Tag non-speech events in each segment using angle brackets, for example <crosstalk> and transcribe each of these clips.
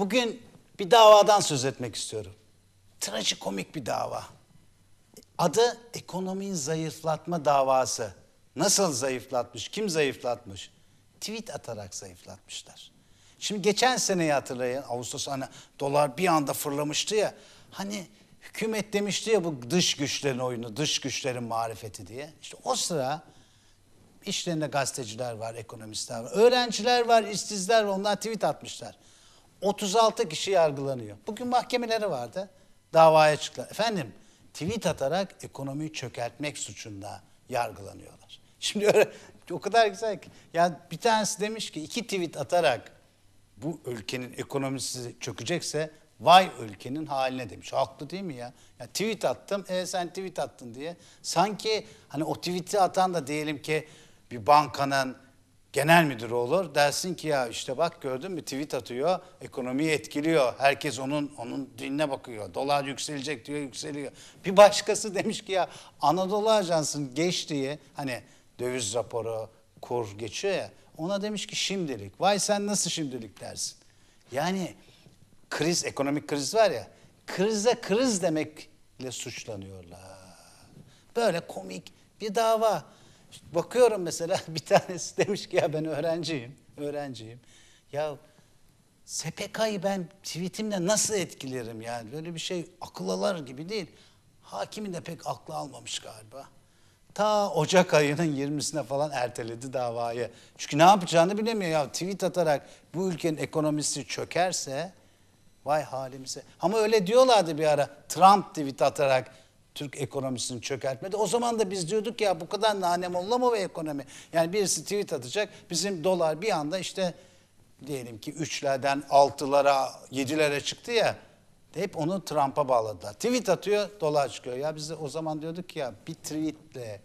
Bugün bir davadan söz etmek istiyorum. Trajikomik bir dava. Adı ekonomiyi zayıflatma davası. Nasıl zayıflatmış, kim zayıflatmış? Tweet atarak zayıflatmışlar. Şimdi geçen seneyi hatırlayın. Ağustos hani dolar bir anda fırlamıştı ya. Hani hükümet demişti ya bu dış güçlerin oyunu, dış güçlerin marifeti diye. İşte o sıra işlerinde gazeteciler var, ekonomistler var, öğrenciler var, işsizler var. Onlar tweet atmışlar. 36 kişi yargılanıyor. Bugün mahkemeleri vardı. Davaya çıktı. Efendim tweet atarak ekonomiyi çökertmek suçunda yargılanıyorlar. <laughs> Şimdi öyle, o kadar güzel ki. Yani bir tanesi demiş ki iki tweet atarak bu ülkenin ekonomisi çökecekse vay ülkenin haline demiş. Haklı değil mi ya? ya tweet attım, e sen tweet attın diye. Sanki hani o tweet'i atan da diyelim ki bir bankanın genel müdür olur. Dersin ki ya işte bak gördün mü tweet atıyor, ekonomiyi etkiliyor. Herkes onun onun dinine bakıyor. Dolar yükselecek diyor, yükseliyor. Bir başkası demiş ki ya Anadolu Ajansı'nın diye hani döviz raporu, kur geçiyor ya. Ona demiş ki şimdilik. Vay sen nasıl şimdilik dersin? Yani kriz, ekonomik kriz var ya. Krize kriz demekle suçlanıyorlar. Böyle komik bir dava bakıyorum mesela <laughs> bir tanesi demiş ki ya ben öğrenciyim, öğrenciyim. Ya SPK'yı ben tweetimle nasıl etkilerim yani? Böyle bir şey akıl alır gibi değil. Hakimin de pek aklı almamış galiba. Ta Ocak ayının 20'sine falan erteledi davayı. Çünkü ne yapacağını bilemiyor ya. Tweet atarak bu ülkenin ekonomisi çökerse vay halimize. Ama öyle diyorlardı bir ara Trump tweet atarak Türk ekonomisini çökertmedi. O zaman da biz diyorduk ya bu kadar nane molla mı ve ekonomi? Yani birisi tweet atacak bizim dolar bir anda işte diyelim ki 3'lerden 6'lara 7'lere çıktı ya. Hep onu Trump'a bağladılar. Tweet atıyor dolar çıkıyor. Ya biz de o zaman diyorduk ya bir tweetle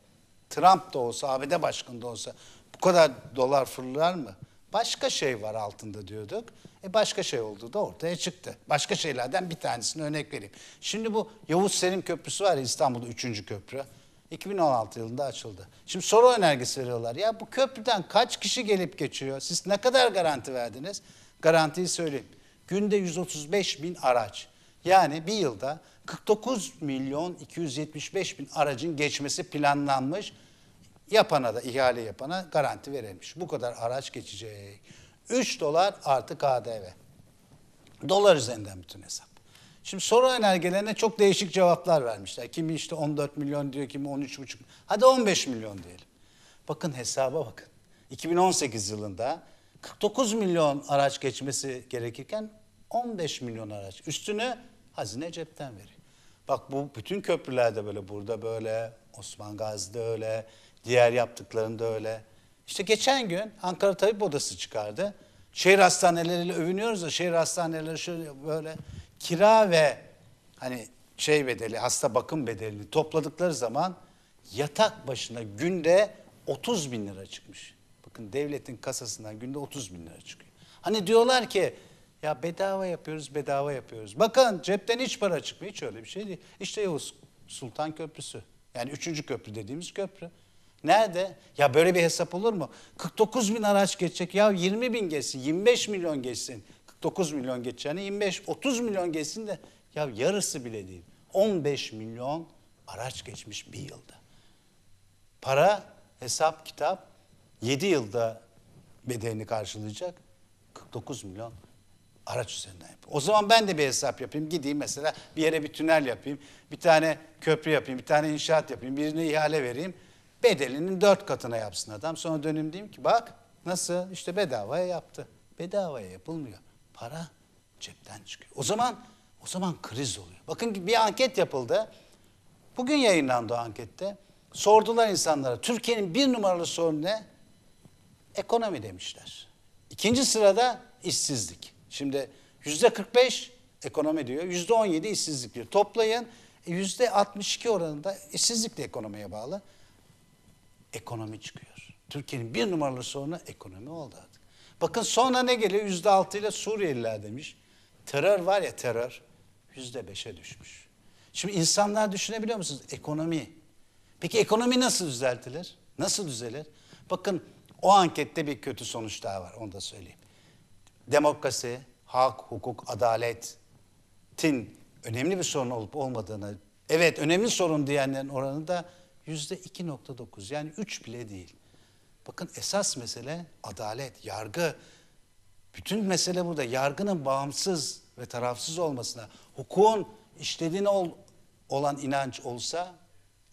Trump da olsa ABD başkanı da olsa bu kadar dolar fırlar mı? başka şey var altında diyorduk. E başka şey oldu da ortaya çıktı. Başka şeylerden bir tanesini örnek vereyim. Şimdi bu Yavuz Selim Köprüsü var ya İstanbul'da 3. köprü. 2016 yılında açıldı. Şimdi soru önergesi veriyorlar. Ya bu köprüden kaç kişi gelip geçiyor? Siz ne kadar garanti verdiniz? Garantiyi söyleyeyim. Günde 135 bin araç. Yani bir yılda 49 milyon 275 bin aracın geçmesi planlanmış Yapana da ihale yapana garanti verilmiş. Bu kadar araç geçecek. 3 dolar artı KDV. Dolar üzerinden bütün hesap. Şimdi soru önergelerine çok değişik cevaplar vermişler. Kimi işte 14 milyon diyor, kimi 13,5. Hadi 15 milyon diyelim. Bakın hesaba bakın. 2018 yılında 49 milyon araç geçmesi gerekirken 15 milyon araç. Üstünü hazine cepten veriyor. Bak bu bütün köprülerde böyle burada böyle Osman Gazi'de öyle Diğer yaptıklarında öyle. İşte geçen gün Ankara Tabip Odası çıkardı. Şehir hastaneleriyle övünüyoruz da şehir hastaneleri şöyle böyle kira ve hani şey bedeli, hasta bakım bedelini topladıkları zaman yatak başına günde 30 bin lira çıkmış. Bakın devletin kasasından günde 30 bin lira çıkıyor. Hani diyorlar ki ya bedava yapıyoruz, bedava yapıyoruz. Bakın cepten hiç para çıkmıyor, hiç öyle bir şey değil. İşte Yavuz Sultan Köprüsü. Yani üçüncü köprü dediğimiz köprü. Nerede? Ya böyle bir hesap olur mu? 49 bin araç geçecek ya 20 bin geçsin, 25 milyon geçsin. 49 milyon geçeceğine 25, 30 milyon geçsin de ya yarısı bile değil. 15 milyon araç geçmiş bir yılda. Para, hesap, kitap 7 yılda bedelini karşılayacak. 49 milyon araç üzerinden yapıyor. O zaman ben de bir hesap yapayım. Gideyim mesela bir yere bir tünel yapayım. Bir tane köprü yapayım. Bir tane inşaat yapayım. Birine ihale vereyim bedelinin dört katına yapsın adam. Sonra dönüm diyeyim ki bak nasıl işte bedavaya yaptı. Bedavaya yapılmıyor. Para cepten çıkıyor. O zaman o zaman kriz oluyor. Bakın bir anket yapıldı. Bugün yayınlandı ankette. Sordular insanlara Türkiye'nin bir numaralı sorunu ne? Ekonomi demişler. İkinci sırada işsizlik. Şimdi yüzde 45 ekonomi diyor. Yüzde 17 işsizlik diyor. Toplayın e, yüzde 62 oranında işsizlik de ekonomiye bağlı. Ekonomi çıkıyor. Türkiye'nin bir numaralı sorunu ekonomi oldu artık. Bakın sonra ne geliyor? Yüzde ile Suriyeliler demiş. Terör var ya terör. Yüzde beşe düşmüş. Şimdi insanlar düşünebiliyor musunuz? Ekonomi. Peki ekonomi nasıl düzeltilir? Nasıl düzelir? Bakın o ankette bir kötü sonuç daha var. Onu da söyleyeyim. Demokrasi, hak, hukuk, adaletin önemli bir sorun olup olmadığını, evet önemli sorun diyenlerin oranı da Yüzde 2.9 yani 3 bile değil. Bakın esas mesele adalet, yargı. Bütün mesele burada yargının bağımsız ve tarafsız olmasına, hukukun işlediğine ol, olan inanç olsa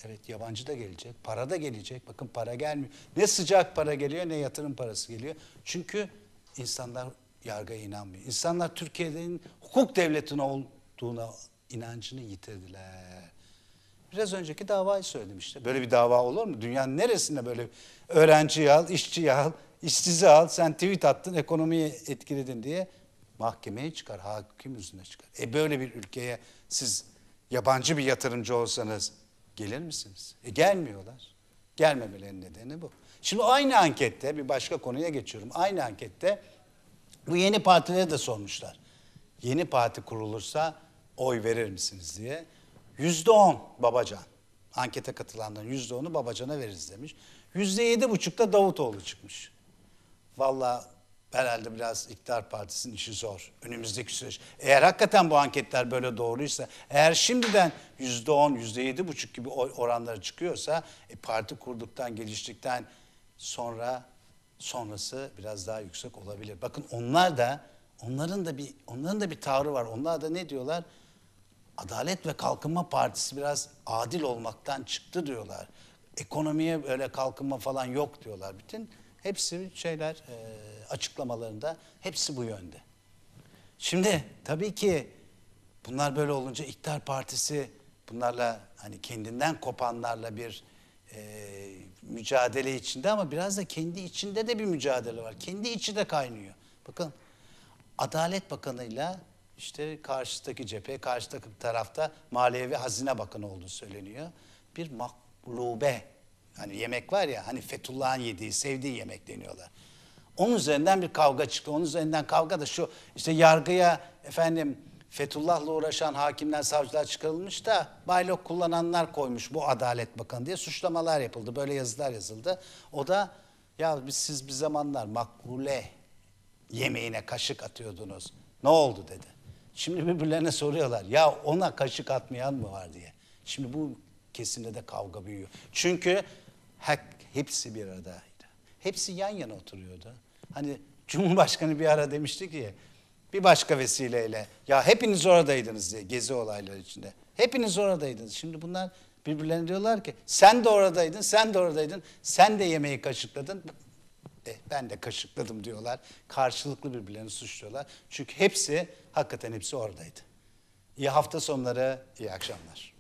evet yabancı da gelecek, para da gelecek. Bakın para gelmiyor. Ne sıcak para geliyor ne yatırım parası geliyor. Çünkü insanlar yargıya inanmıyor. İnsanlar Türkiye'nin hukuk devletinin olduğuna inancını yitirdiler. Biraz önceki davayı söyledim işte. Böyle bir dava olur mu? Dünyanın neresinde böyle öğrenciyi al, işçiyi al, işsizi al, sen tweet attın, ekonomiyi etkiledin diye mahkemeye çıkar, hakim yüzüne çıkar. E böyle bir ülkeye siz yabancı bir yatırımcı olsanız gelir misiniz? E gelmiyorlar. Gelmemelerin nedeni bu. Şimdi aynı ankette bir başka konuya geçiyorum. Aynı ankette bu yeni partilere de sormuşlar. Yeni parti kurulursa oy verir misiniz diye. Yüzde on Babacan. Ankete katılanların yüzde onu Babacan'a veririz demiş. Yüzde yedi buçukta Davutoğlu çıkmış. Valla herhalde biraz iktidar partisinin işi zor. Önümüzdeki süreç. Eğer hakikaten bu anketler böyle doğruysa, eğer şimdiden yüzde on, yüzde yedi buçuk gibi oranları çıkıyorsa, e, parti kurduktan, geliştikten sonra sonrası biraz daha yüksek olabilir. Bakın onlar da onların da bir onların da bir tavrı var. Onlar da ne diyorlar? Adalet ve Kalkınma Partisi biraz adil olmaktan çıktı diyorlar. Ekonomiye böyle kalkınma falan yok diyorlar. Bütün hepsi şeyler e, açıklamalarında hepsi bu yönde. Şimdi tabii ki bunlar böyle olunca İktidar Partisi bunlarla hani kendinden kopanlarla bir e, mücadele içinde ama biraz da kendi içinde de bir mücadele var. Kendi içi de kaynıyor. Bakın Adalet Bakanı'yla işte karşıdaki cephe, karşıdaki tarafta Maliye ve Hazine Bakanı olduğu söyleniyor. Bir maklube, hani yemek var ya, hani Fethullah'ın yediği, sevdiği yemek deniyorlar. Onun üzerinden bir kavga çıktı. Onun üzerinden kavga da şu, işte yargıya efendim Fethullah'la uğraşan hakimler, savcılar çıkarılmış da baylok kullananlar koymuş bu Adalet Bakanı diye suçlamalar yapıldı. Böyle yazılar yazıldı. O da ya biz siz bir zamanlar makbule yemeğine kaşık atıyordunuz. Ne oldu dedi. Şimdi birbirlerine soruyorlar ya ona kaşık atmayan mı var diye. Şimdi bu kesinlikle de kavga büyüyor. Çünkü hep, hepsi bir aradaydı. Hepsi yan yana oturuyordu. Hani Cumhurbaşkanı bir ara demişti ki bir başka vesileyle ya hepiniz oradaydınız diye gezi olayları içinde. Hepiniz oradaydınız. Şimdi bunlar birbirlerine diyorlar ki sen de oradaydın, sen de oradaydın, sen de yemeği kaşıkladın. E, ben de kaşıkladım diyorlar. Karşılıklı birbirlerini suçluyorlar. Çünkü hepsi, hakikaten hepsi oradaydı. İyi hafta sonları, iyi akşamlar.